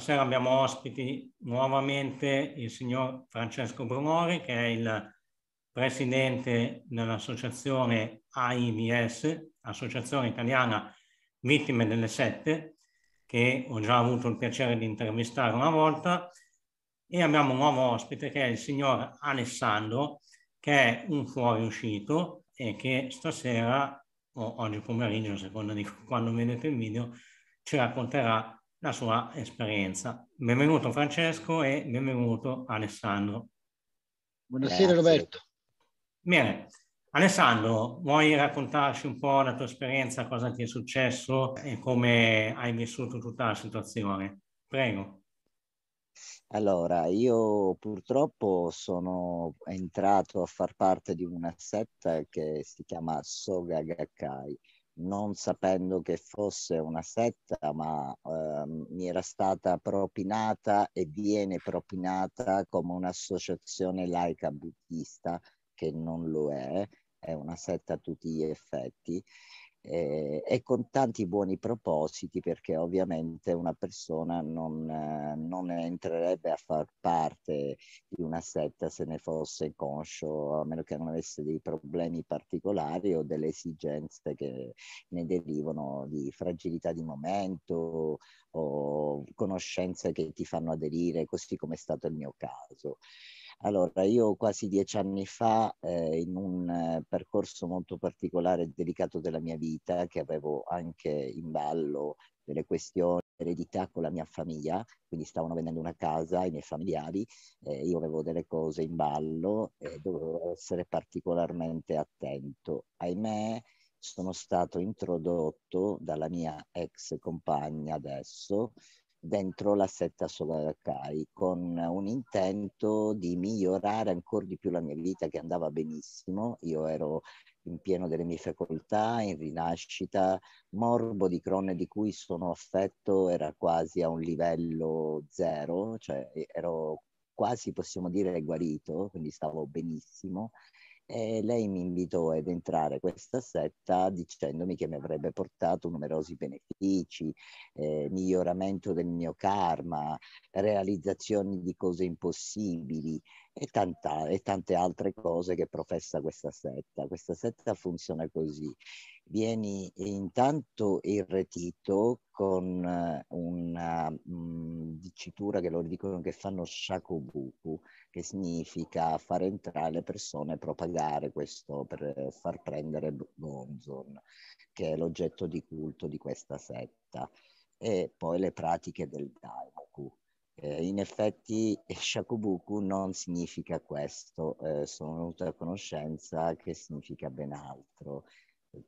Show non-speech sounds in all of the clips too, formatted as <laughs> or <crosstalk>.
Stasera abbiamo ospiti nuovamente il signor Francesco Brunori, che è il presidente dell'associazione AIVS, Associazione Italiana Vittime delle Sette, che ho già avuto il piacere di intervistare una volta. E abbiamo un nuovo ospite che è il signor Alessandro, che è un fuoriuscito e che stasera o oggi pomeriggio, a seconda di quando vedete il video, ci racconterà la sua esperienza. Benvenuto Francesco e benvenuto Alessandro. Buonasera Grazie. Roberto. Bene, Alessandro, vuoi raccontarci un po' la tua esperienza, cosa ti è successo e come hai vissuto tutta la situazione? Prego. Allora, io purtroppo sono entrato a far parte di una setta che si chiama Soga Gakkai, non sapendo che fosse una setta, ma eh, mi era stata propinata e viene propinata come un'associazione laica buddista, che non lo è, è una setta a tutti gli effetti eh, e con tanti buoni propositi perché ovviamente una persona non, eh, non, entrerebbe a far parte di una setta se ne fosse conscio, a meno che non avesse dei problemi particolari o delle esigenze che ne derivano di fragilità di momento o conoscenze che ti fanno aderire, così come è stato il mio caso. Allora, io quasi dieci anni fa, eh, in un eh, percorso molto particolare e delicato della mia vita, che avevo anche in ballo delle questioni di eredità con la mia famiglia, quindi stavano vendendo una casa, i miei familiari, eh, io avevo delle cose in ballo e dovevo essere particolarmente attento. Ahimè, sono stato introdotto dalla mia ex compagna adesso dentro la setta Solacai con un intento di migliorare ancora di più la mia vita che andava benissimo, io ero in pieno delle mie facoltà, in rinascita, morbo di crone di cui sono affetto era quasi a un livello zero, cioè ero quasi possiamo dire guarito, quindi stavo benissimo e lei mi invitò ad entrare questa setta dicendomi che mi avrebbe portato numerosi benefici, eh, miglioramento del mio karma, realizzazioni di cose impossibili e, tanta, e tante altre cose che professa questa setta. Questa setta funziona così vieni intanto irretito con eh, una mm, dicitura che loro dicono che fanno shakobuku, che significa far entrare le persone, propagare questo per far prendere Bonzon, che è l'oggetto di culto di questa setta, e poi le pratiche del Daimoku. Eh, in effetti <laughs> Shakubuku non significa questo, eh, sono venuta a conoscenza che significa ben altro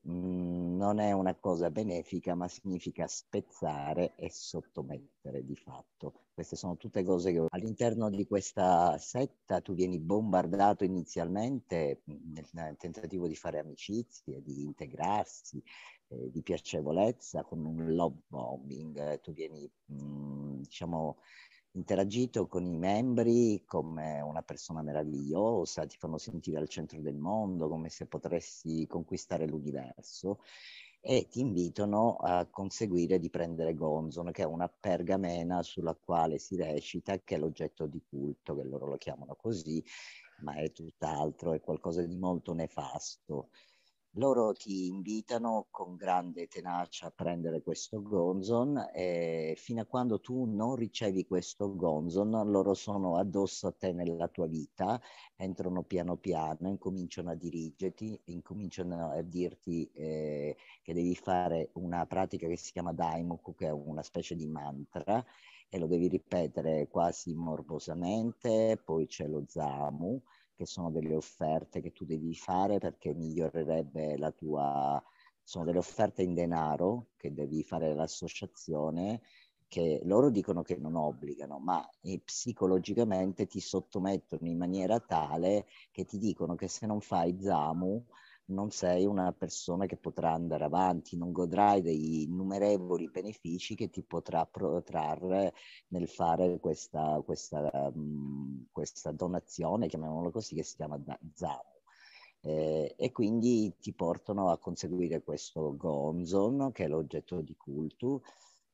Mm, non è una cosa benefica, ma significa spezzare e sottomettere di fatto. Queste sono tutte cose che all'interno di questa setta tu vieni bombardato inizialmente mm, nel, tentativo di fare amicizie, di integrarsi, eh, di piacevolezza con un love bombing. Tu vieni, mh, mm, diciamo, interagito con i membri come una persona meravigliosa, ti fanno sentire al centro del mondo, come se potessi conquistare l'universo e ti invitano a conseguire di prendere Gonzon, che è una pergamena sulla quale si recita che è l'oggetto di culto, che loro lo chiamano così, ma è tutt'altro, è qualcosa di molto nefasto loro ti invitano con grande tenacia a prendere questo Gonzon e fino a quando tu non ricevi questo Gonzon loro sono addosso a te nella tua vita, entrano piano piano, incominciano a dirigerti, incominciano a dirti eh, che devi fare una pratica che si chiama Daimoku, che è una specie di mantra, e lo devi ripetere quasi morbosamente, poi c'è lo ZAMU, che sono delle offerte che tu devi fare perché migliorerebbe la tua... sono delle offerte in denaro che devi fare all'associazione che loro dicono che non obbligano, ma eh, psicologicamente ti sottomettono in maniera tale che ti dicono che se non fai ZAMU non sei una persona che potrà andare avanti, non godrai dei innumerevoli benefici che ti potrà trarre nel fare questa, questa, mhmm, questa donazione, chiamiamola così, che si chiama ZAM. Eh, e quindi ti portano a conseguire questo Gonzon, che è l'oggetto di culto,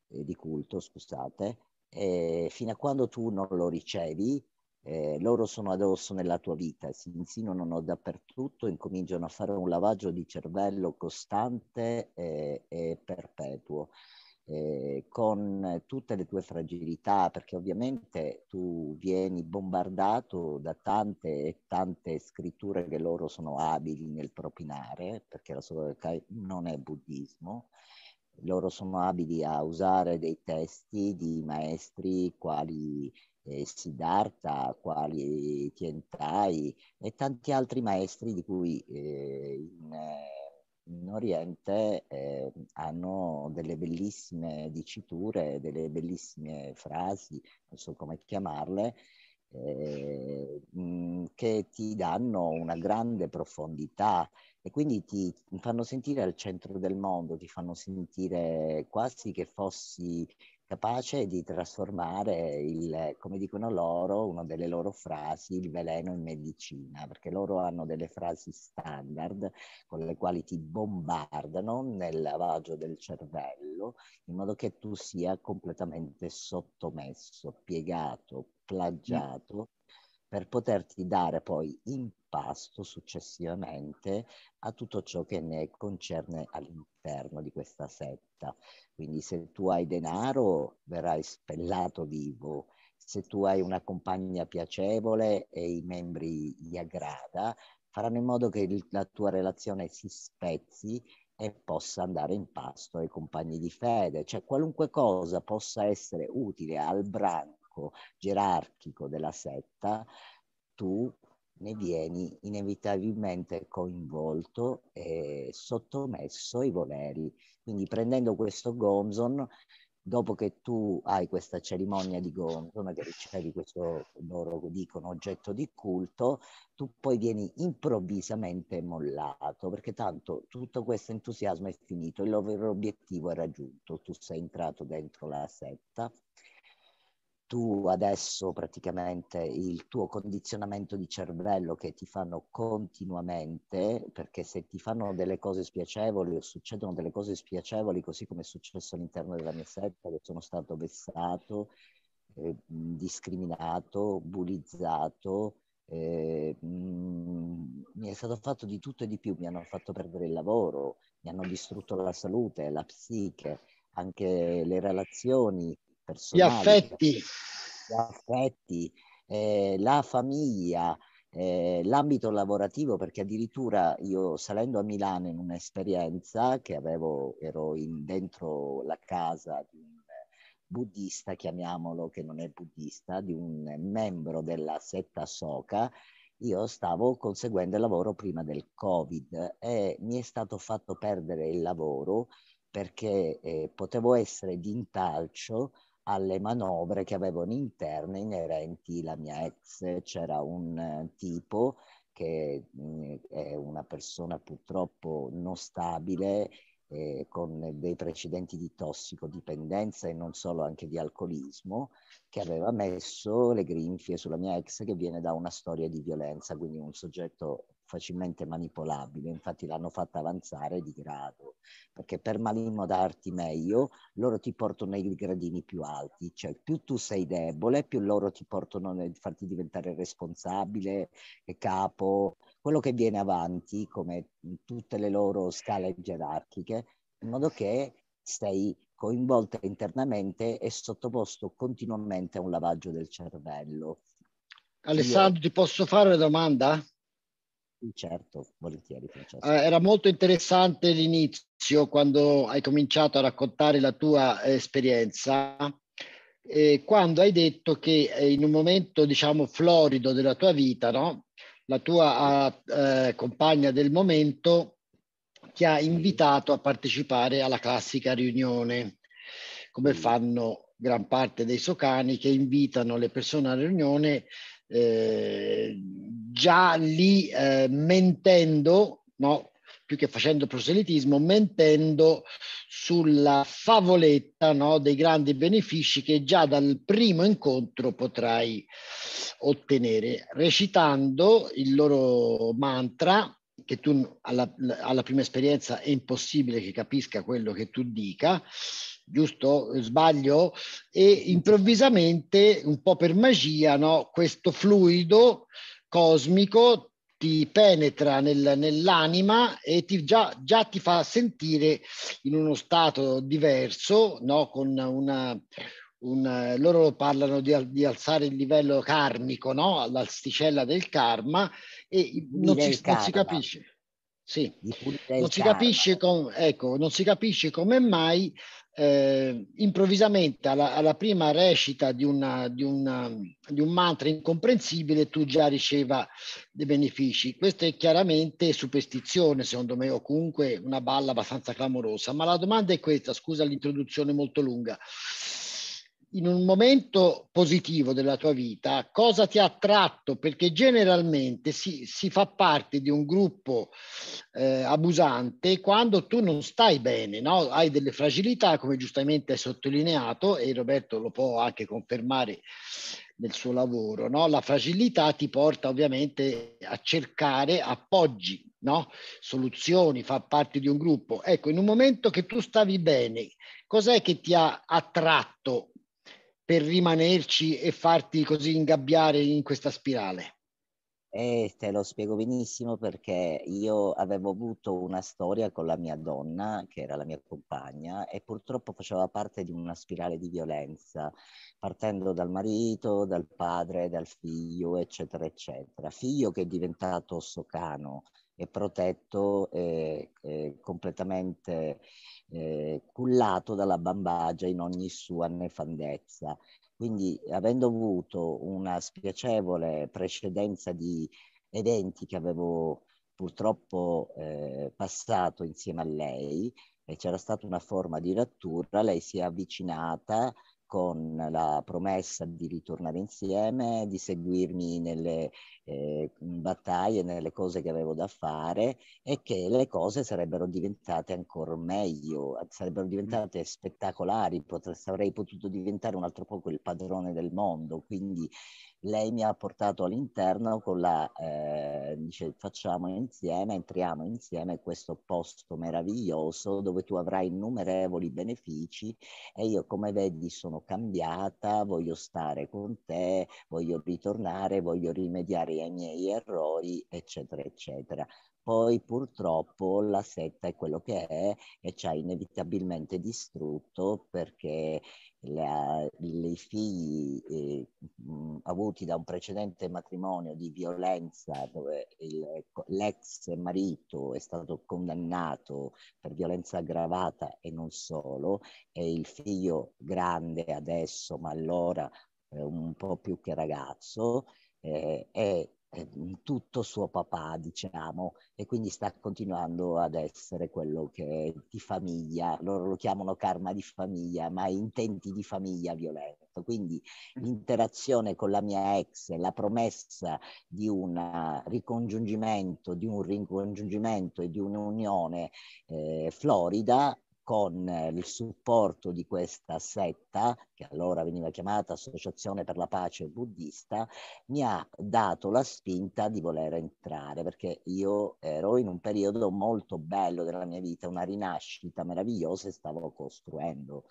eh, di culto scusate, eh, fino a quando tu non lo ricevi eh, loro sono addosso nella tua vita, si insinuano dappertutto, incominciano a fare un lavaggio di cervello costante e, eh, e perpetuo. Eh, con tutte le tue fragilità, perché ovviamente tu vieni bombardato da tante e tante scritture che loro sono abili nel propinare, perché la solidarietà non è buddismo, loro sono abili a usare dei testi di maestri quali eh, Siddhartha, quali Tientai e tanti altri maestri di cui eh, in, eh, in, Oriente eh, hanno delle bellissime diciture, delle bellissime frasi, non so come chiamarle, mh, eh, mm, che ti danno una grande profondità e quindi ti fanno sentire al centro del mondo, ti fanno sentire quasi che fossi capace di trasformare, il, come dicono loro, una delle loro frasi, il veleno in medicina, perché loro hanno delle frasi standard con le quali ti bombardano nel lavaggio del cervello, in modo che tu sia completamente sottomesso, piegato, mm. plagiato, per poterti dare poi in pasto successivamente a tutto ciò che ne concerne all'interno di questa setta. Quindi se tu hai denaro verrai spellato vivo, se tu hai una compagna piacevole e i membri gli aggrada, faranno in modo che la tua relazione si spezzi e possa andare in pasto ai compagni di fede, cioè qualunque cosa possa essere utile al branco gerarchico della setta, tu ne vieni inevitabilmente coinvolto e sottomesso ai voleri. Quindi prendendo questo Gomson, dopo che tu hai questa cerimonia di Gomson, che ricevi questo, loro dicono, oggetto di culto, tu poi vieni improvvisamente mollato, perché tanto tutto questo entusiasmo è finito, il loro obiettivo è raggiunto, tu sei entrato dentro la setta tu adesso praticamente il tuo condizionamento di cervello che ti fanno continuamente, perché se ti fanno delle cose spiacevoli o succedono delle cose spiacevoli, così come è successo all'interno della mia setta, che sono stato vessato, eh, discriminato, bullizzato, eh, mh, mm, mi è stato fatto di tutto e di più, mi hanno fatto perdere il lavoro, mi hanno distrutto la salute, la psiche, anche le relazioni personali, gli affetti, gli affetti eh, la famiglia, eh, l'ambito lavorativo, perché addirittura io salendo a Milano in un'esperienza che avevo, ero in, dentro la casa di un buddista, chiamiamolo che non è buddista, di un membro della setta Soka, io stavo conseguendo il lavoro prima del Covid e mi è stato fatto perdere il lavoro perché eh, potevo essere d'intalcio alle manovre che avevano interne inerenti la mia ex. C'era un eh, tipo che mm, è una persona purtroppo non stabile, eh, con dei precedenti di tossicodipendenza e non solo anche di alcolismo, che aveva messo le grinfie sulla mia ex che viene da una storia di violenza, quindi un soggetto facilmente manipolabile, infatti l'hanno fatta avanzare di grado, perché per malimodarti meglio loro ti portano nei gradini più alti, cioè più tu sei debole, più loro ti portano nel farti diventare responsabile, e capo, quello che viene avanti come tutte le loro scale gerarchiche, in modo che stai coinvolta internamente e sottoposto continuamente a un lavaggio del cervello. Alessandro, Io... ti posso fare una domanda? Certo, volentieri. Francesco. Ah, era molto interessante l'inizio quando hai cominciato a raccontare la tua esperienza, eh, quando hai detto che eh, in un momento, diciamo, florido della tua vita, no? la tua ah, eh, compagna del momento ti ha invitato a partecipare alla classica riunione, come fanno gran parte dei socani che invitano le persone alla riunione. Eh, già lì eh, mentendo, no? più che facendo proselitismo, mentendo sulla favoletta no? dei grandi benefici che già dal primo incontro potrai ottenere, recitando il loro mantra, che tu alla, alla prima esperienza è impossibile che capisca quello che tu dica, giusto? Sbaglio? E improvvisamente, un po' per magia, no? questo fluido cosmico ti penetra nel, nell'anima e ti già, già, ti fa sentire in uno stato diverso, no? con una, una, loro parlano di, di, alzare il livello karmico, no? l'asticella del karma, e non si, non si, capisce. Sì, non si capisce, com, ecco, non si capisce come mai eh, improvvisamente alla, alla, prima recita di, una, di, una, di, un mantra incomprensibile tu già riceva dei benefici. Questa è chiaramente superstizione, secondo me, o comunque una balla abbastanza clamorosa. Ma la domanda è questa, scusa l'introduzione molto lunga in un momento positivo della tua vita, cosa ti ha attratto? Perché generalmente si, si fa parte di un gruppo eh, abusante quando tu non stai bene, no? hai delle fragilità, come giustamente hai sottolineato, e Roberto lo può anche confermare nel suo lavoro. No? La fragilità ti porta ovviamente a cercare appoggi, no? soluzioni, fa parte di un gruppo. Ecco, in un momento che tu stavi bene, cos'è che ti ha attratto per rimanerci e farti così ingabbiare in questa spirale? E te lo spiego benissimo perché io avevo avuto una storia con la mia donna, che era la mia compagna, e purtroppo faceva parte di una spirale di violenza, partendo dal marito, dal padre, dal figlio, eccetera, eccetera. Figlio che è diventato soccano e protetto e, eh, e eh, completamente eh, cullato dalla bambagia in ogni sua nefandezza. Quindi avendo avuto una spiacevole precedenza di eventi che avevo purtroppo eh, passato insieme a lei, e c'era stata una forma di rattura, lei si è avvicinata con la promessa di ritornare insieme, di seguirmi nelle eh, battaglie, nelle cose che avevo da fare e che le cose sarebbero diventate ancora meglio, sarebbero mm. diventate spettacolari, potrei, avrei potuto diventare un altro po' il padrone del mondo, quindi lei mi ha portato all'interno con la, eh, dice facciamo insieme, entriamo insieme questo posto meraviglioso dove tu avrai innumerevoli benefici e io come vedi sono cambiata, voglio stare con te, voglio ritornare, voglio rimediare ai miei errori, eccetera, eccetera poi purtroppo la setta è quello che è e ci ha inevitabilmente distrutto perché i figli eh, mm, avuti da un precedente matrimonio di violenza dove il, ecco, l'ex marito è stato condannato per violenza aggravata e non solo e il figlio grande adesso ma allora eh, un po' più che ragazzo eh, è tutto suo papà, diciamo, e quindi sta continuando ad essere quello che di famiglia, loro lo chiamano karma di famiglia, ma intenti di famiglia violento. Quindi mm. l'interazione con la mia ex, la promessa di un ricongiungimento, di un ricongiungimento e di un'unione eh, florida con eh, il supporto di questa setta, che allora veniva chiamata Associazione per la Pace Buddista, mi ha dato la spinta di voler entrare, perché io ero in un periodo molto bello della mia vita, una rinascita meravigliosa e stavo costruendo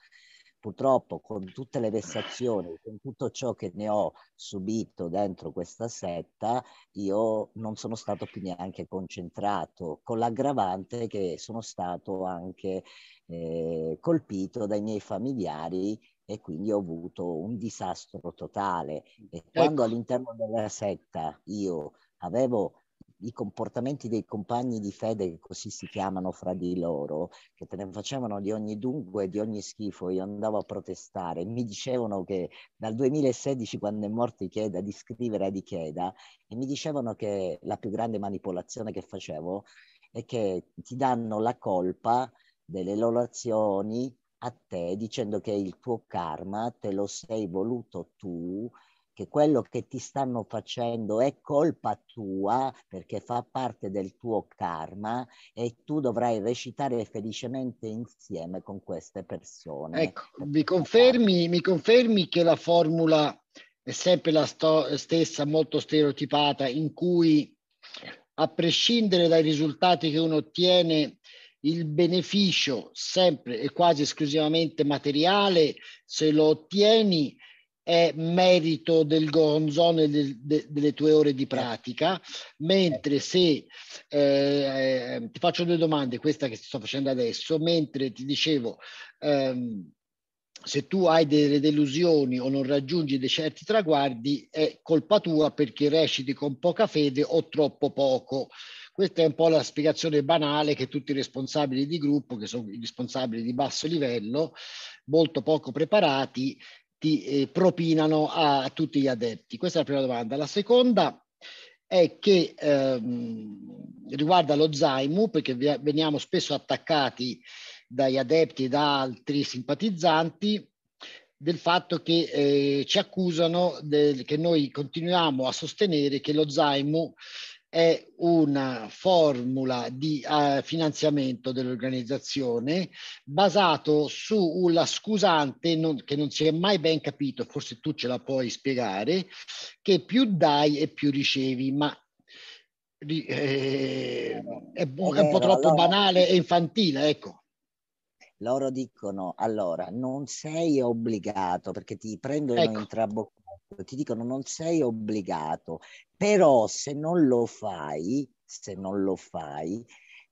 purtroppo con tutte le vessazioni, con tutto ciò che ne ho subito dentro questa setta, io non sono stato più neanche concentrato, con l'aggravante che sono stato anche eh, colpito dai miei familiari e quindi ho avuto un disastro totale. E ecco. quando all'interno della setta io avevo i comportamenti dei compagni di fede, che così si chiamano fra di loro, che te ne facevano di ogni dunque e di ogni schifo, io andavo a protestare, mi dicevano che dal 2016, quando è morto Icheda, di scrivere a Icheda, e mi dicevano che la più grande manipolazione che facevo è che ti danno la colpa delle loro azioni a te dicendo che il tuo karma te lo sei voluto tu che quello che ti stanno facendo è colpa tua perché fa parte del tuo karma e tu dovrai recitare felicemente insieme con queste persone. Ecco, ecco, mi confermi, mi confermi che la formula è sempre la sto- stessa, molto stereotipata, in cui a prescindere dai risultati che uno ottiene, il beneficio sempre e quasi esclusivamente materiale, se lo ottieni, è merito del Goronzone e de, delle tue ore di pratica, mentre se eh, eh ti faccio due domande, questa che sto facendo adesso, mentre ti dicevo... Ehm, se tu hai delle delusioni o non raggiungi dei certi traguardi è colpa tua perché reciti con poca fede o troppo poco. Questa è un po' la spiegazione banale che tutti i responsabili di gruppo, che sono i responsabili di basso livello, molto poco preparati, ti eh, propinano a tutti gli adepti? Questa è la prima domanda. La seconda è che ehm, riguarda lo Zaimu, perché veniamo spesso attaccati dagli adepti e da altri simpatizzanti del fatto che eh, ci accusano del, che noi continuiamo a sostenere che lo Zaimu è una formula di uh, finanziamento dell'organizzazione basato sulla scusante non, che non si è mai ben capito, forse tu ce la puoi spiegare, che più dai e più ricevi, ma eh, è, bu- è, un po' troppo banale e infantile, ecco loro dicono allora non sei obbligato perché ti prendono ecco. in trabocco ti dicono non sei obbligato, però se non lo fai, se non lo fai,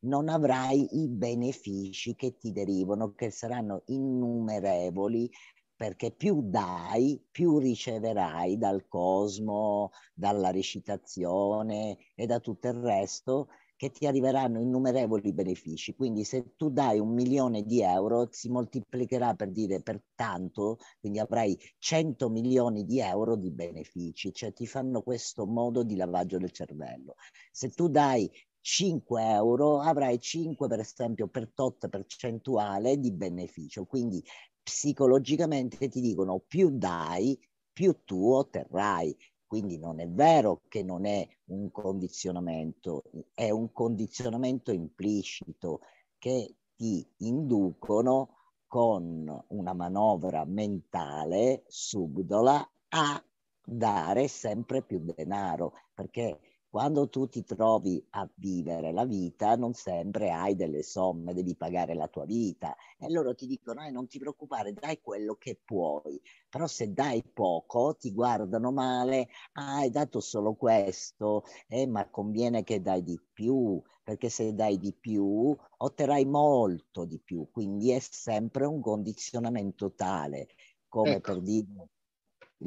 non avrai i benefici che ti derivano, che saranno innumerevoli, perché più dai, più riceverai dal cosmo, dalla recitazione e da tutto il resto, che ti arriveranno innumerevoli benefici. Quindi se tu dai un milione di euro si moltiplicherà per dire per tanto, quindi avrai 100 milioni di euro di benefici, cioè ti fanno questo modo di lavaggio del cervello. Se tu dai 5 euro avrai 5 per esempio per tot percentuale di beneficio, quindi psicologicamente ti dicono più dai più tu otterrai. Quindi non è vero che non è un condizionamento, è un condizionamento implicito che ti inducono con una manovra mentale subdola a dare sempre più denaro, perché quando tu ti trovi a vivere la vita, non sempre hai delle somme, devi pagare la tua vita. E loro ti dicono, eh, non ti preoccupare, dai quello che puoi. Però se dai poco, ti guardano male, ah, hai dato solo questo, eh, ma conviene che dai di più, perché se dai di più, otterrai molto di più. Quindi è sempre un condizionamento tale, come ecco. per dire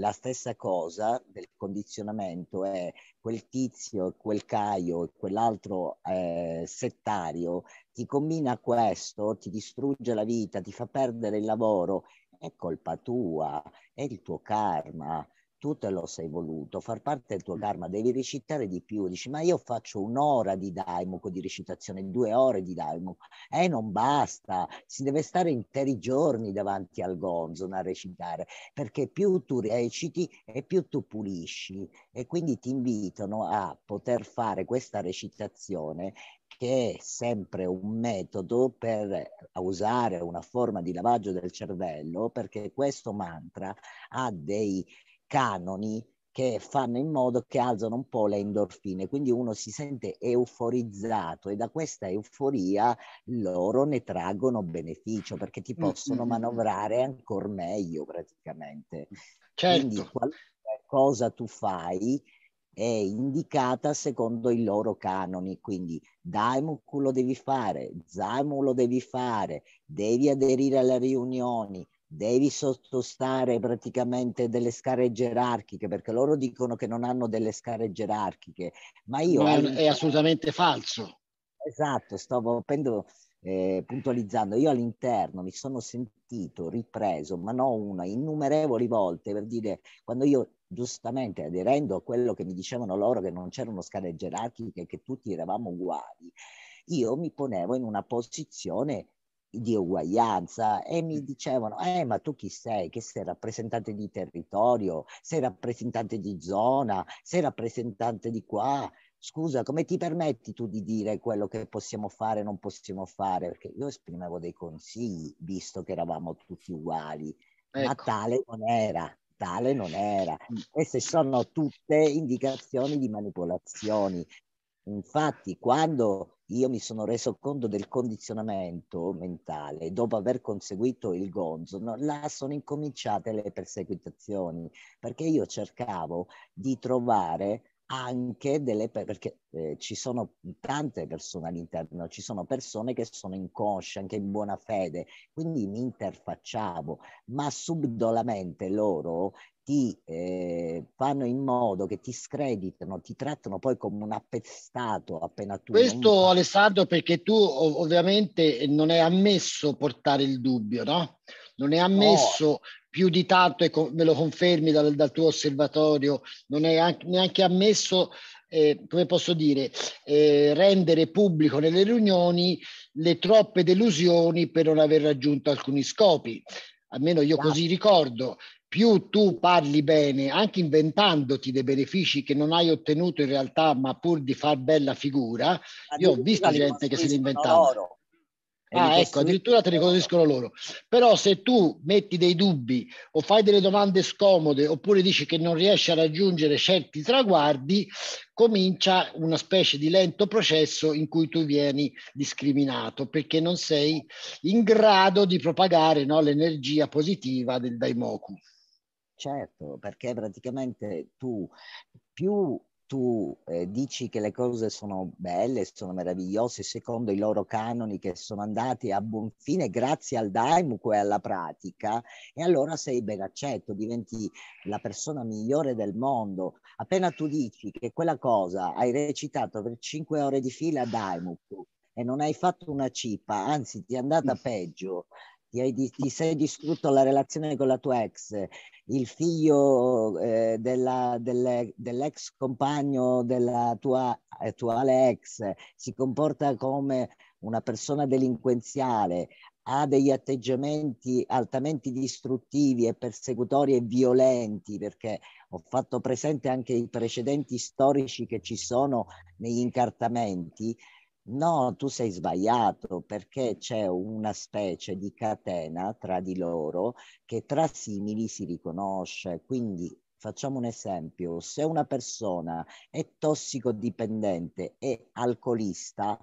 la stessa cosa del condizionamento è quel tizio, quel caio e quell'altro eh, settario ti combina questo, ti distrugge la vita, ti fa perdere il lavoro, è colpa tua, è il tuo karma, tu te lo sei voluto, far parte del tuo mm. karma, devi recitare di più, dici ma io faccio un'ora di daimoco di recitazione, due ore di daimoco, eh non basta, si deve stare interi giorni davanti al gonzo a recitare, perché più tu reciti e più tu pulisci e quindi ti invitano a poter fare questa recitazione che è sempre un metodo per usare una forma di lavaggio del cervello perché questo mantra ha dei canoni che fanno in modo che alzano un po' le endorfine, quindi uno si sente euforizzato e da questa euforia loro ne traggono beneficio perché ti mm, possono mm, mm, manovrare ancora meglio praticamente. Certo. Quindi qualunque cosa tu fai è indicata secondo i loro canoni, quindi Daimu lo devi fare, Zaimu lo devi fare, devi aderire alle riunioni, devi sottostare praticamente delle scale gerarchiche perché loro dicono che non hanno delle scale gerarchiche ma io ma è, assolutamente falso esatto stavo prendo, eh, puntualizzando io all'interno mi sono sentito ripreso ma non una innumerevoli volte per dire quando io giustamente aderendo a quello che mi dicevano loro che non c'erano scale gerarchiche che tutti eravamo uguali io mi ponevo in una posizione di uguaglianza e mi dicevano, eh ma tu chi sei? Che sei rappresentante di territorio, sei rappresentante di zona, sei rappresentante di qua. Scusa, come ti permetti tu di dire quello che possiamo fare non possiamo fare? Perché io esprimevo dei consigli, visto che eravamo tutti uguali, ecco. ma tale non era tale non era. Queste mm. sono tutte indicazioni di manipolazioni. Infatti, quando io mi sono reso conto del condizionamento mentale, dopo aver conseguito il gonzo, no, là sono incominciate le perseguitazioni, perché io cercavo di trovare anche delle perché eh, ci sono tante persone all'interno, ci sono persone che sono inconsce, anche in buona fede, quindi mi interfacciavo, ma subdolamente loro ti eh, fanno in modo che ti screditano, ti trattano poi come un appestato appena tu... Questo non... Alessandro perché tu ov- ovviamente non è ammesso portare il dubbio, no? Non è ammesso no. più di tanto, e co- me lo confermi dal, dal, tuo osservatorio, non è anche, neanche ammesso, eh, come posso dire, eh, rendere pubblico nelle riunioni le troppe delusioni per non aver raggiunto alcuni scopi almeno io così esatto. ricordo, più tu parli bene, anche inventandoti dei benefici che non hai ottenuto in realtà, ma pur di far bella figura, io ho visto gente che se li inventava. Ah, ecco, addirittura te li costruiscono loro. Però se tu metti dei dubbi o fai delle domande scomode oppure dici che non riesci a raggiungere certi traguardi, comincia una specie di lento processo in cui tu vieni discriminato perché non sei in grado di propagare no, l'energia positiva del Daimoku. Certo, perché praticamente tu più tu eh, dici che le cose sono belle, sono meravigliose secondo i loro canoni che sono andati a buon fine grazie al Daimuco e alla pratica, e allora sei ben accetto, diventi la persona migliore del mondo. Appena tu dici che quella cosa hai recitato per cinque ore di fila a Daimuku e non hai fatto una cipa, anzi ti è andata mm. peggio, ti, ti, sei distrutto la relazione con la tua ex, il figlio eh, dell'ex compagno della tua attuale ex si comporta come una persona delinquenziale, ha degli atteggiamenti altamente distruttivi e persecutori e violenti, perché ho fatto presente anche i precedenti storici che ci sono negli incartamenti, no, tu sei sbagliato perché c'è una specie di catena tra di loro che tra simili si riconosce. Quindi facciamo un esempio, se una persona è tossicodipendente e alcolista,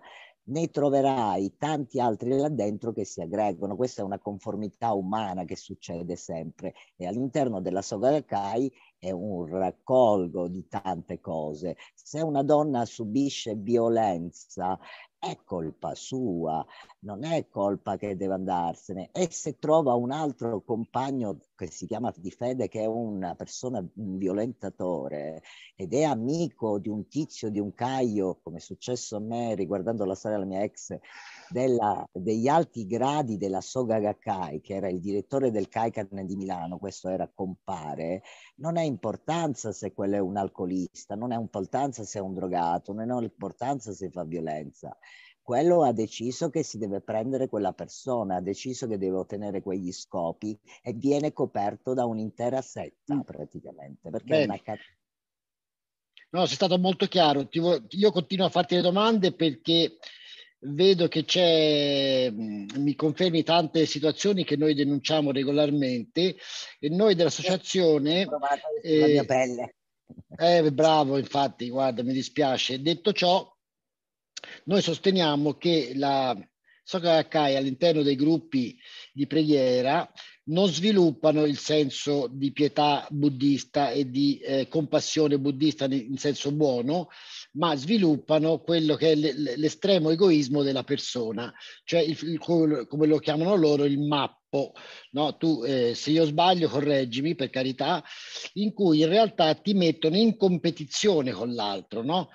ne troverai tanti altri là dentro che si aggregano. Questa è una conformità umana che succede sempre e all'interno della Kai è un raccolgo di tante cose. Se una donna subisce violenza, è colpa sua, non è colpa che deve andarsene. E se trova un altro compagno che si chiama Di Fede, che è una persona un violentatore ed è amico di un tizio, di un caio, come è successo a me riguardando la storia della mia ex della, degli alti gradi della Soga Gakkai, che era il direttore del Kaikan di Milano, questo era compare, non è importanza se quello è un alcolista, non è importanza se è un drogato, non è importanza se fa violenza. Quello ha deciso che si deve prendere quella persona, ha deciso che deve ottenere quegli scopi e viene coperto da un'intera setta mm. praticamente, perché è una cattiva No, sei stato molto chiaro. Io continuo a farti le domande perché vedo che c'è, mi confermi tante situazioni che noi denunciamo regolarmente e noi dell'associazione... Eh, la mia pelle. Eh, bravo, infatti, guarda, mi dispiace. Detto ciò, noi sosteniamo che la, so Soccer Akai all'interno dei gruppi di preghiera non sviluppano il senso di pietà buddista e di eh, compassione buddista in senso buono, ma sviluppano quello che è l'estremo egoismo della persona, cioè il, il, come lo chiamano loro il mappo. No? Tu, eh, se io sbaglio, correggimi per carità, in cui in realtà ti mettono in competizione con l'altro, no?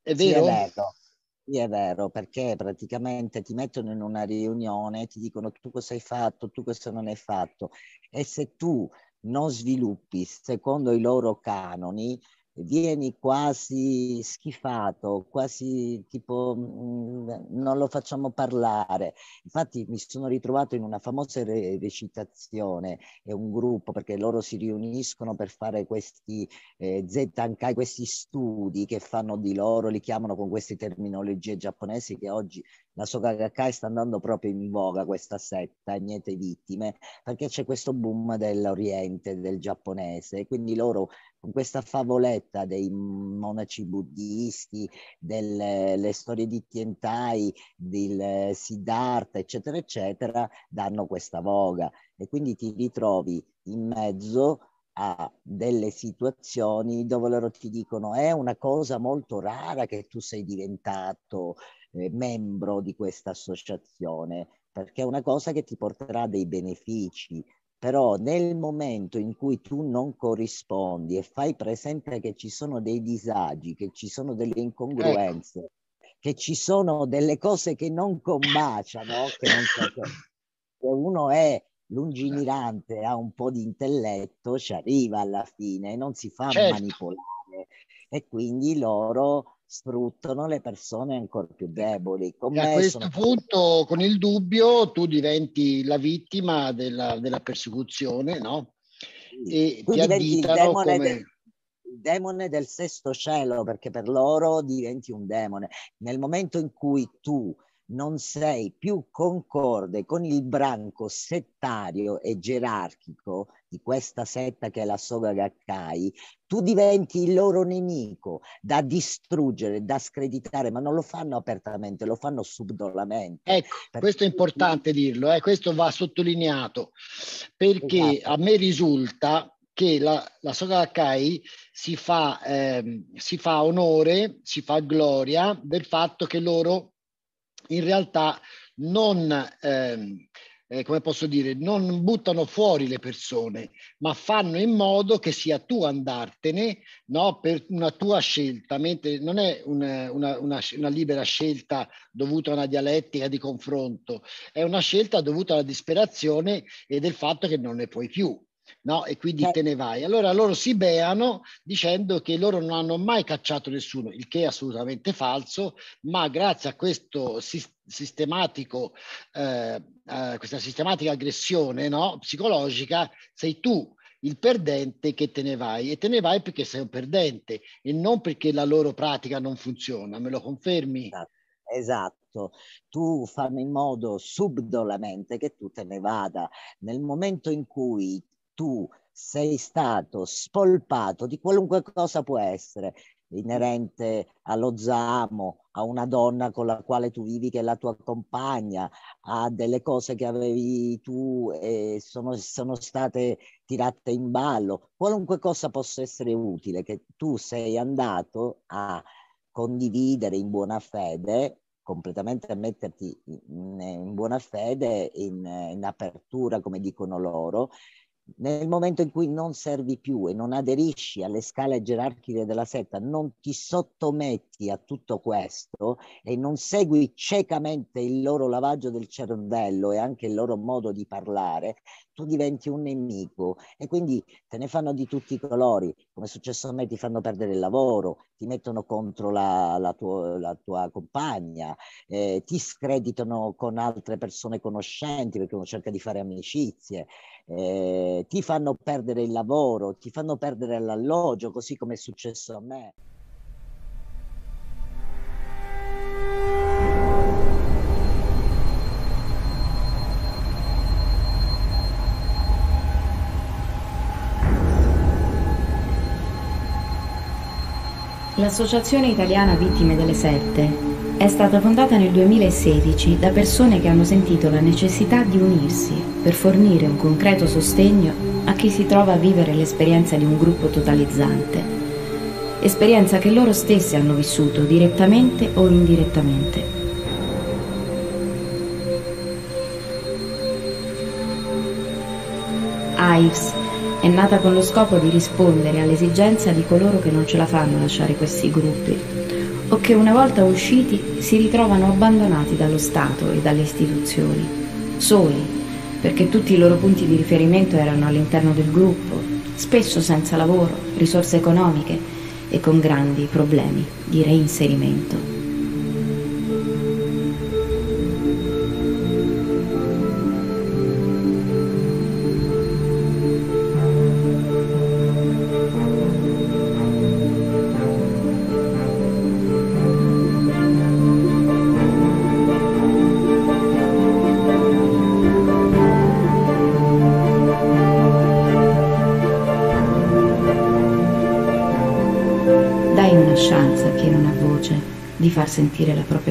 È vero? Sì, è vero. Sì, è vero, perché praticamente ti mettono in una riunione, ti dicono tu cosa hai fatto, tu cosa non hai fatto e se tu non sviluppi secondo i loro canoni, vieni quasi schifato, quasi tipo mm, non lo facciamo parlare. Infatti mi sono ritrovato in una famosa recitazione, è un gruppo perché loro si riuniscono per fare questi eh, Zettankai, questi studi che fanno di loro, li chiamano con queste terminologie giapponesi che oggi la Sogarakai sta andando proprio in voga questa setta, niente vittime, perché c'è questo boom dell'Oriente, del giapponese, quindi loro con questa favoletta dei monaci buddisti, delle storie di Tientai, del eh, Siddhartha, eccetera, eccetera, danno questa voga e quindi ti ritrovi in mezzo a delle situazioni dove loro ti dicono è una cosa molto rara che tu sei diventato eh, membro di questa associazione, perché è una cosa che ti porterà dei benefici, però nel momento in cui tu non corrispondi e fai presente che ci sono dei disagi, che ci sono delle incongruenze, ecco. che ci sono delle cose che non combaciano, che, non so uno è lungimirante, ha un po' di intelletto, ci arriva alla fine, non si fa certo. manipolare e quindi loro sfruttano le persone ancora più deboli. Con a questo sono... punto, con il dubbio, tu diventi la vittima della, della persecuzione, no? E tu ti additano come... De demone del sesto cielo, perché per loro diventi un demone. Nel momento in cui tu non sei più concorde con il branco settario e gerarchico di questa setta che è la Soga Gakkai, tu diventi il loro nemico da distruggere, da screditare, ma non lo fanno apertamente, lo fanno subdolamente. Ecco, perché... questo è importante dirlo, eh? questo va sottolineato, perché esatto. a me risulta che la, la Soga Gakkai si eh, si fa onore, si fa gloria del fatto che loro in realtà non, ehm, eh, come posso dire, non buttano fuori le persone, ma fanno in modo che sia tu andartene no, per una tua scelta, mentre non è una, una, una, una libera scelta dovuta a una dialettica di confronto, è una scelta dovuta alla disperazione e del fatto che non ne puoi più no? e quindi eh. te ne vai. Allora loro si beano dicendo che loro non hanno mai cacciato nessuno, il che è assolutamente falso, ma grazie a questo sistematico, eh, eh, questa sistematica aggressione no? psicologica sei tu il perdente che te ne vai e te ne vai perché sei un perdente e non perché la loro pratica non funziona, me lo confermi? Esatto. esatto tu fanno in modo subdolamente che tu te ne vada. Nel momento in cui tu sei stato spolpato di qualunque cosa può essere inerente allo zamo, a una donna con la quale tu vivi che è la tua compagna, a delle cose che avevi tu e sono, sono state tirate in ballo, qualunque cosa possa essere utile che tu sei andato a condividere in buona fede, completamente a metterti in, in buona fede, in, in apertura come dicono loro, nel momento in cui non servi più e non aderisci alle scale gerarchiche della setta, non ti sottometti a tutto questo e non segui ciecamente il loro lavaggio del cervello e anche il loro modo di parlare, tu diventi un nemico e quindi te ne fanno di tutti i colori, come è successo a me, ti fanno perdere il lavoro, ti mettono contro la, la, tuo, la tua compagna, eh, ti screditano con altre persone conoscenti perché uno cerca di fare amicizie eh, ti fanno perdere il lavoro, ti fanno perdere l'alloggio, così come è successo a me. L'Associazione Italiana Vittime delle Sette è stata fondata nel 2016 da persone che hanno sentito la necessità di unirsi per fornire un concreto sostegno a chi si trova a vivere l'esperienza di un gruppo totalizzante, esperienza che loro stessi hanno vissuto direttamente o indirettamente. AIDS è nata con lo scopo di rispondere all'esigenza di coloro che non ce la fanno lasciare questi gruppi che una volta usciti si ritrovano abbandonati dallo Stato e dalle istituzioni, soli, perché tutti i loro punti di riferimento erano all'interno del gruppo, spesso senza lavoro, risorse economiche e con grandi problemi di reinserimento. sentire la propria